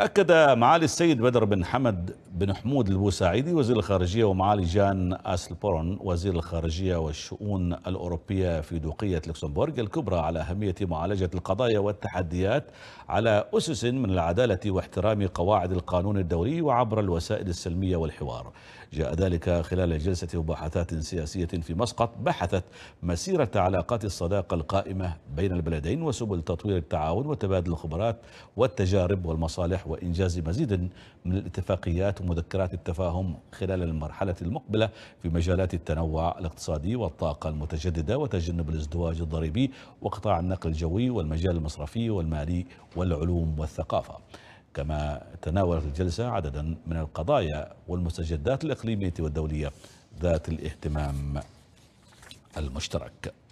أكد معالي السيد بدر بن حمد بن حمود البوساعيدي وزير الخارجية ومعالي جان أسلبورن وزير الخارجية والشؤون الأوروبية في دوقية لوكسمبورغ الكبرى على أهمية معالجة القضايا والتحديات على أسس من العدالة واحترام قواعد القانون الدولي وعبر الوسائل السلمية والحوار جاء ذلك خلال جلسة مباحثات سياسية في مسقط بحثت مسيرة علاقات الصداقة القائمة بين البلدين وسبل تطوير التعاون وتبادل الخبرات والتجارب والمصالح وإنجاز مزيد من الاتفاقيات ومذكرات التفاهم خلال المرحلة المقبلة في مجالات التنوع الاقتصادي والطاقة المتجددة وتجنب الازدواج الضريبي وقطاع النقل الجوي والمجال المصرفي والمالي والعلوم والثقافة كما تناولت الجلسة عددا من القضايا والمستجدات الإقليمية والدولية ذات الاهتمام المشترك